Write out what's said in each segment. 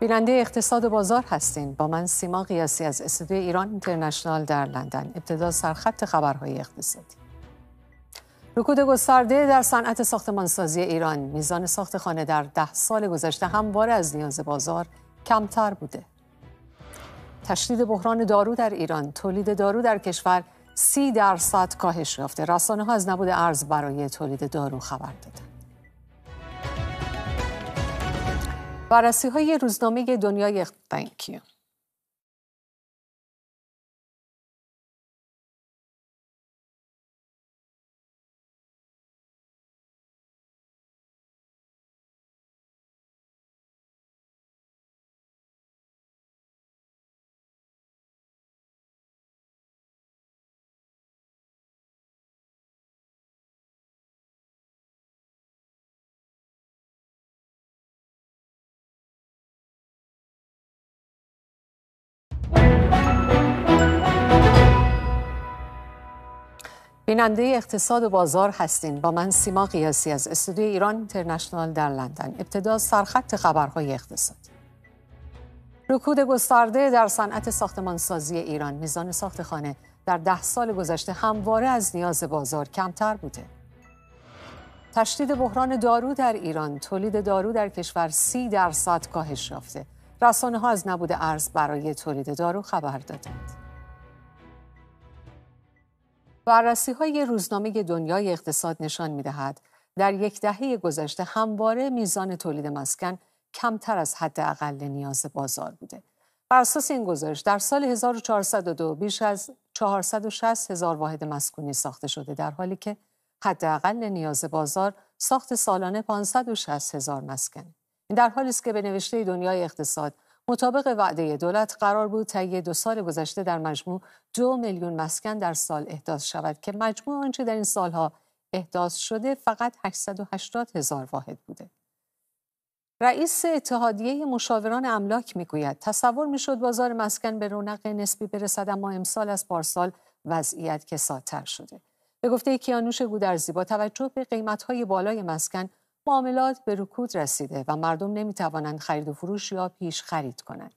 بیننده اقتصاد بازار هستین با من سیما قیاسی از استودیو ایران اینترنشنال در لندن ابتدا سرخط خبرهای اقتصادی رکود گسترده در صنعت ساختمانسازی ایران میزان ساخت خانه در ده سال گذشته همواره از نیاز بازار کمتر بوده تشدید بحران دارو در ایران تولید دارو در کشور سی درصد کاهش یافته رسانه ها از نبود ارز برای تولید دارو خبر دادند بررسی های روزنامه دنیای Thank بیننده اقتصاد و بازار هستین با من سیما قیاسی از استودیو ایران اینترنشنال در لندن ابتدا سرخط خبرهای اقتصاد رکود گسترده در صنعت سازی ایران میزان ساخت خانه در ده سال گذشته همواره از نیاز بازار کمتر بوده تشدید بحران دارو در ایران تولید دارو در کشور سی درصد کاهش یافته رسانه ها از نبود ارز برای تولید دارو خبر دادند بررسی های روزنامه دنیای اقتصاد نشان می در یک دهه گذشته همواره میزان تولید مسکن کمتر از حد اقل نیاز بازار بوده. بر اساس این گزارش در سال 1402 بیش از 460 هزار واحد مسکونی ساخته شده در حالی که حداقل نیاز بازار ساخت سالانه 560 هزار مسکن. این در حالی است که به نوشته دنیای اقتصاد مطابق وعده دولت قرار بود طی دو سال گذشته در مجموع دو میلیون مسکن در سال احداث شود که مجموع آنچه در این سالها احداث شده فقط 880 هزار واحد بوده. رئیس اتحادیه مشاوران املاک میگوید تصور میشد بازار مسکن به رونق نسبی برسد اما امسال از پارسال وضعیت کسادتر شده. به گفته کیانوش گودرزی با توجه به قیمت‌های بالای مسکن معاملات به رکود رسیده و مردم نمی توانند خرید و فروش یا پیش خرید کنند.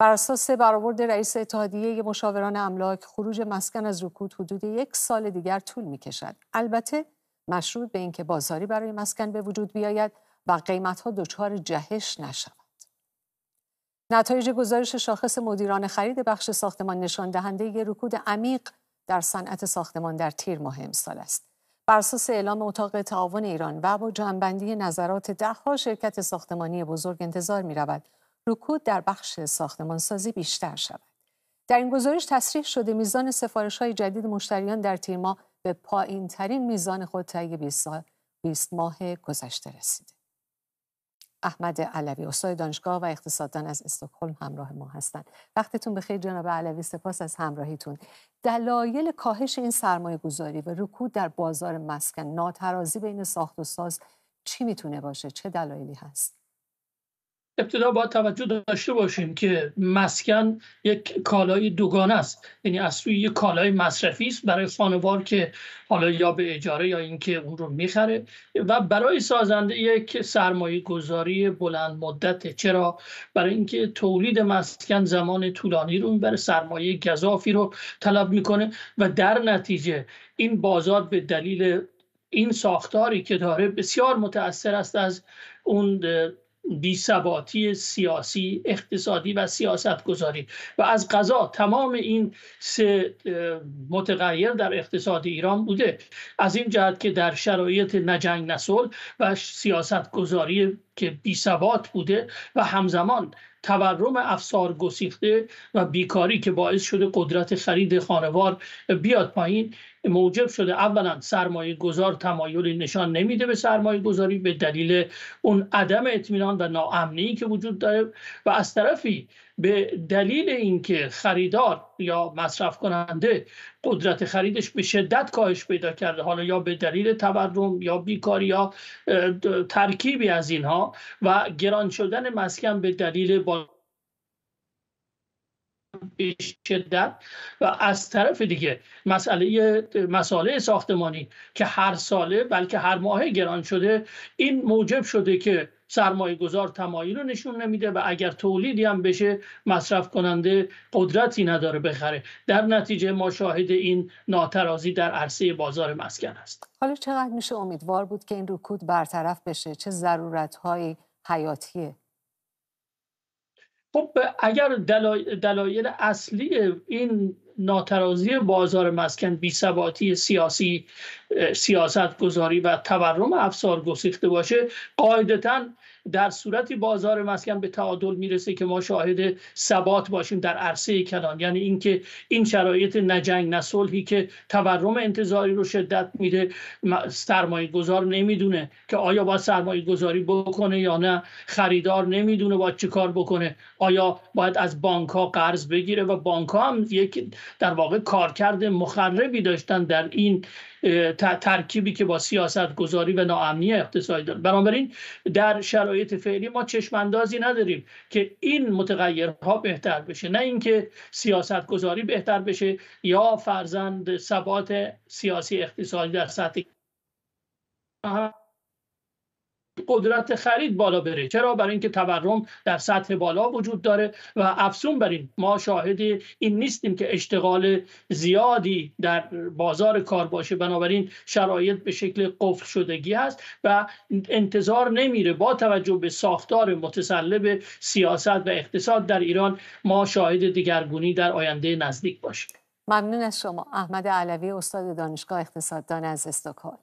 بر اساس برآورد رئیس اتحادیه مشاوران املاک خروج مسکن از رکود حدود یک سال دیگر طول می کشد. البته مشروط به اینکه بازاری برای مسکن به وجود بیاید و قیمتها دچار جهش نشود. نتایج گزارش شاخص مدیران خرید بخش ساختمان نشان دهنده رکود عمیق در صنعت ساختمان در تیر ماه امسال است. بر اساس اعلام اتاق تعاون ایران و با جنبندی نظرات دهها شرکت ساختمانی بزرگ انتظار می رود رکود در بخش ساختمانسازی بیشتر شود. در این گزارش تصریح شده میزان سفارش های جدید مشتریان در تیرما به پایین ترین میزان خود طی 20 ماه گذشته رسیده. احمد علوی استاد دانشگاه و اقتصاددان از استکهلم همراه ما هستند وقتتون بخیر جناب علوی سپاس از همراهیتون دلایل کاهش این سرمایه گذاری و رکود در بازار مسکن ناترازی بین ساخت و ساز چی میتونه باشه چه دلایلی هست ابتدا باید توجه داشته باشیم که مسکن یک کالای دوگانه است یعنی از سوی یک کالای مصرفی است برای خانوار که حالا یا به اجاره یا اینکه اون رو میخره و برای سازنده یک سرمایه گذاری بلند مدت چرا برای اینکه تولید مسکن زمان طولانی رو برای سرمایه گذافی رو طلب میکنه و در نتیجه این بازار به دلیل این ساختاری که داره بسیار متاثر است از اون بیثباتی سیاسی اقتصادی و سیاست گذاری و از قضا تمام این سه متغیر در اقتصاد ایران بوده از این جهت که در شرایط نجنگ نسل و سیاست گذاری که بی بوده و همزمان تورم افسار گسیخته و بیکاری که باعث شده قدرت خرید خانوار بیاد پایین موجب شده اولا سرمایه گذار تمایلی نشان نمیده به سرمایه گذاری به دلیل اون عدم اطمینان و ناامنی که وجود داره و از طرفی به دلیل اینکه خریدار یا مصرف کننده قدرت خریدش به شدت کاهش پیدا کرده حالا یا به دلیل تورم یا بیکاری یا ترکیبی از اینها و گران شدن مسکن به دلیل با به و از طرف دیگه مسئله مساله ساختمانی که هر ساله بلکه هر ماه گران شده این موجب شده که سرمایه گذار تمایل رو نشون نمیده و اگر تولیدی هم بشه مصرف کننده قدرتی نداره بخره در نتیجه ما شاهد این ناترازی در عرصه بازار مسکن است حالا چقدر میشه امیدوار بود که این رکود برطرف بشه چه ضرورت های حیاتیه خب اگر دلایل, اصلی این ناترازی بازار مسکن بیثباتی سیاسی سیاست گذاری و تورم افسار گسیخته باشه قاعدتا در صورتی بازار مسکن به تعادل میرسه که ما شاهد ثبات باشیم در عرصه کلان یعنی اینکه این شرایط نجنگ جنگ نه که تورم انتظاری رو شدت میده سرمایه گذار نمیدونه که آیا با سرمایه گذاری بکنه یا نه خریدار نمیدونه با چه کار بکنه آیا باید از بانک ها قرض بگیره و بانک ها هم یک در واقع کارکرد مخربی داشتن در این ترکیبی که با سیاست گذاری و ناامنی اقتصادی داره بنابراین در شرایط فعلی ما چشماندازی نداریم که این متغیرها بهتر بشه نه اینکه سیاست گذاری بهتر بشه یا فرزند ثبات سیاسی اقتصادی در سطح قدرت خرید بالا بره چرا برای اینکه تورم در سطح بالا وجود داره و افسون بر این ما شاهد این نیستیم که اشتغال زیادی در بازار کار باشه بنابراین شرایط به شکل قفل شدگی هست و انتظار نمیره با توجه به ساختار متسلب سیاست و اقتصاد در ایران ما شاهد دیگرگونی در آینده نزدیک باشیم ممنون از شما احمد علوی استاد دانشگاه اقتصاددان از استکهلم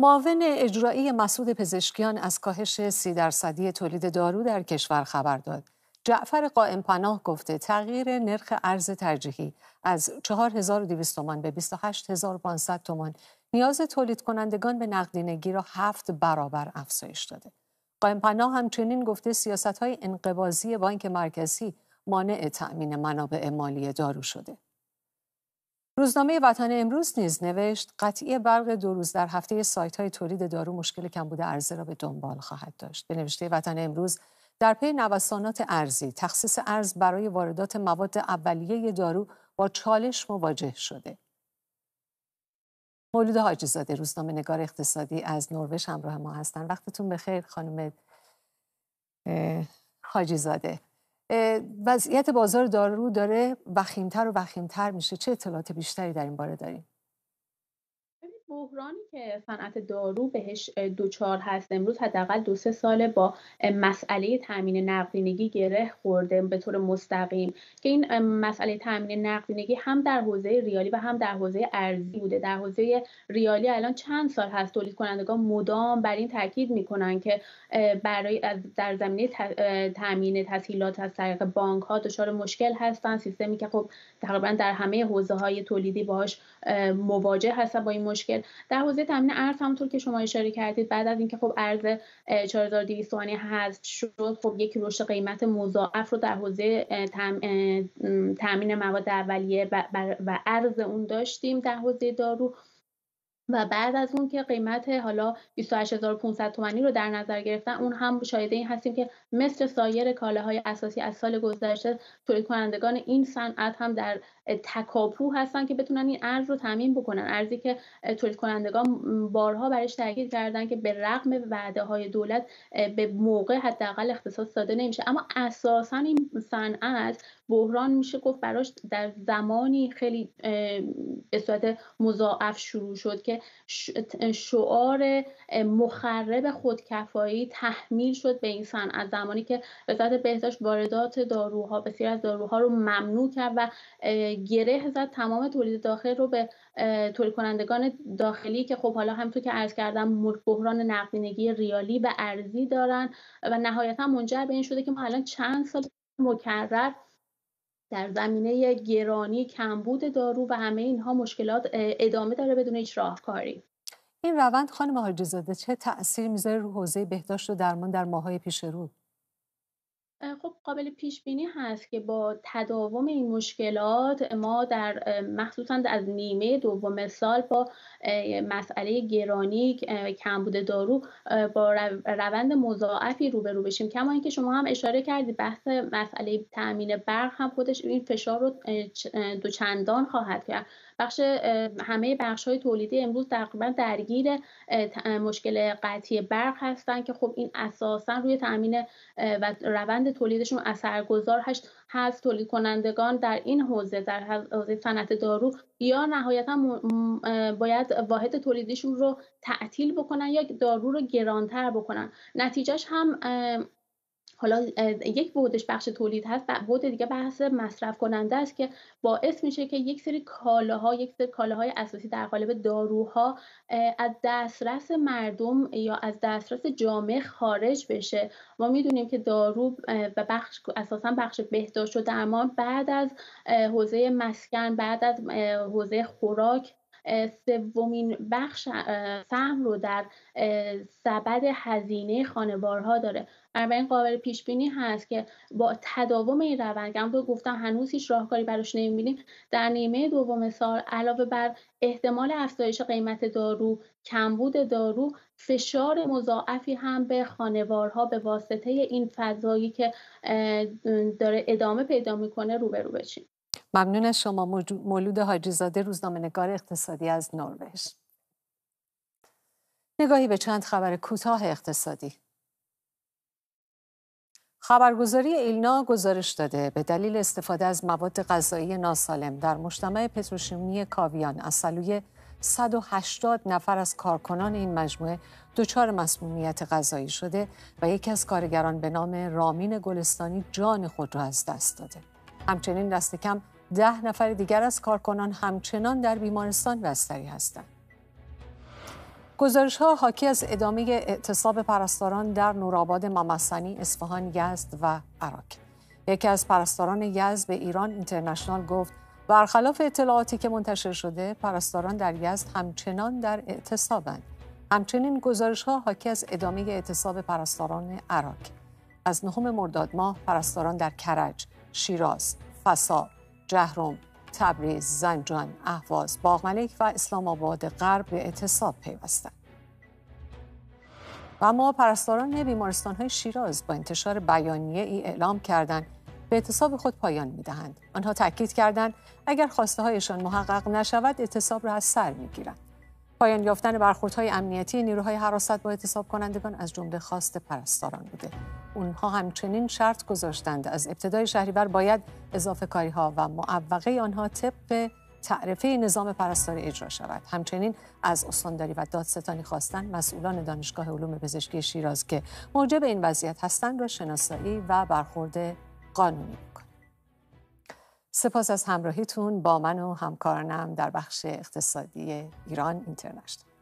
معاون اجرایی مسعود پزشکیان از کاهش سی درصدی تولید دارو در کشور خبر داد. جعفر قائم پناه گفته تغییر نرخ ارز ترجیحی از 4200 تومان به 28500 تومان نیاز تولید کنندگان به نقدینگی را هفت برابر افزایش داده. قائم پناه همچنین گفته سیاست های انقبازی بانک مرکزی مانع تأمین منابع مالی دارو شده. روزنامه وطن امروز نیز نوشت قطعی برق دو روز در هفته سایت های تولید دارو مشکل کمبود عرضه را به دنبال خواهد داشت. به نوشته وطن امروز در پی نوسانات ارزی تخصیص ارز برای واردات مواد اولیه دارو با چالش مواجه شده. مولود حاجیزاده روزنامه نگار اقتصادی از نروژ همراه ما هستند. وقتتون بخیر خانم حاجیزاده. وضعیت بازار دارو داره وخیمتر و وخیمتر میشه چه اطلاعات بیشتری در این باره داریم بحرانی که صنعت دارو بهش دوچار هست امروز حداقل دو سه ساله با مسئله تامین نقدینگی گره خورده به طور مستقیم که این مسئله تامین نقدینگی هم در حوزه ریالی و هم در حوزه ارزی بوده در حوزه ریالی الان چند سال هست تولید کنندگان مدام بر این تاکید میکنن که برای در زمینه تامین تسهیلات از طریق بانک ها دچار مشکل هستن سیستمی که خب تقریبا در همه حوزه های تولیدی باهاش مواجه هستن با این مشکل در حوزه تامین ارز طور که شما اشاره کردید بعد از اینکه خب ارز 4200 تومانی حذف شد خب یک رشد قیمت مضاعف رو در حوزه تامین مواد اولیه و ارز اون داشتیم در حوزه دارو و بعد از اون که قیمت حالا 28500 تومانی رو در نظر گرفتن اون هم شاهد این هستیم که مثل سایر کالاهای اساسی از سال گذشته تولید کنندگان این صنعت هم در تکاپو هستن که بتونن این ارز رو تامین بکنن ارزی که تولید کنندگان بارها برش تاکید کردن که به رغم وعده های دولت به موقع حداقل اختصاص داده نمیشه اما اساسا این صنعت بحران میشه گفت براش در زمانی خیلی به صورت مضاعف شروع شد که شعار مخرب خودکفایی تحمیل شد به این از زمانی که وزارت بهداشت واردات داروها بسیار از داروها رو ممنوع کرد و گره زد تمام تولید داخل رو به تولید کنندگان داخلی که خب حالا همونطور که عرض کردم بحران نقدینگی ریالی به ارزی دارن و نهایتا منجر به این شده که ما الان چند سال مکرر در زمینه گرانی کمبود دارو و همه اینها مشکلات ادامه داره بدون هیچ راهکاری این روند خانم حاجی چه تاثیر میذاره رو حوزه بهداشت و درمان در ماهای پیش رو خب قابل پیش بینی هست که با تداوم این مشکلات ما در مخصوصا از نیمه دوم سال با مسئله گرانی کمبود دارو با روند مضاعفی روبرو بشیم کما اینکه شما هم اشاره کردید بحث مسئله تامین برق هم خودش این فشار رو دوچندان خواهد کرد بخش همه بخش های تولیدی امروز تقریبا درگیر مشکل قطعی برق هستن که خب این اساسا روی تامین و روند تولیدشون اثرگذار هست هست تولید کنندگان در این حوزه در حوزه صنعت دارو یا نهایتا باید واحد تولیدیشون رو تعطیل بکنن یا دارو رو گرانتر بکنن نتیجهش هم حالا یک بودش بخش تولید هست بود دیگه بحث مصرف کننده است که باعث میشه که یک سری کالاها یک سری کالاهای اساسی در قالب داروها از دسترس مردم یا از دسترس جامعه خارج بشه ما میدونیم که دارو و بخش اساسا بخش بهداشت و درمان بعد از حوزه مسکن بعد از حوزه خوراک سومین بخش سهم رو در سبد هزینه خانوارها داره بنابراین قابل پیش بینی هست که با تداوم این روند هم گفتم هنوز هیچ راهکاری براش نمیبینیم در نیمه دوم سال علاوه بر احتمال افزایش قیمت دارو کمبود دارو فشار مضاعفی هم به خانوارها به واسطه این فضایی که داره ادامه پیدا میکنه روبرو بشیم ممنون از شما مولود حاجیزاده روزنامهنگار اقتصادی از نروژ نگاهی به چند خبر کوتاه اقتصادی خبرگزاری ایلنا گزارش داده به دلیل استفاده از مواد غذایی ناسالم در مجتمع پتروشیمی کاویان از سلوی 180 نفر از کارکنان این مجموعه دچار مسمومیت غذایی شده و یکی از کارگران به نام رامین گلستانی جان خود را از دست داده. همچنین دست کم ده نفر دیگر از کارکنان همچنان در بیمارستان بستری هستند. گزارش ها حاکی از ادامه اعتصاب پرستاران در نوراباد ممسنی، اصفهان، یزد و عراق. یکی از پرستاران یزد به ایران اینترنشنال گفت برخلاف اطلاعاتی که منتشر شده، پرستاران در یزد همچنان در اعتصابند. همچنین گزارش ها حاکی از ادامه اعتصاب پرستاران عراق. از نهم مرداد ماه پرستاران در کرج، شیراز، فساد، جهرم، تبریز، زنجان، اهواز، باغملک و اسلام آباد غرب به اعتصاب پیوستند. و اما پرستاران بیمارستان های شیراز با انتشار بیانیه ای اعلام کردند به اعتصاب خود پایان میدهند. آنها تاکید کردند اگر خواسته هایشان محقق نشود اعتصاب را از سر میگیرند. پایان یافتن برخوردهای امنیتی نیروهای حراست با اعتصاب کنندگان از جمله خواست پرستاران بوده اونها همچنین شرط گذاشتند از ابتدای شهریور باید اضافه کاری ها و معوقه آنها طبق تعرفه نظام پرستاری اجرا شود همچنین از استانداری و دادستانی خواستن مسئولان دانشگاه علوم پزشکی شیراز که موجب این وضعیت هستند را شناسایی و برخورد قانونی سپاس از همراهیتون با من و همکارانم در بخش اقتصادی ایران اینترنشنال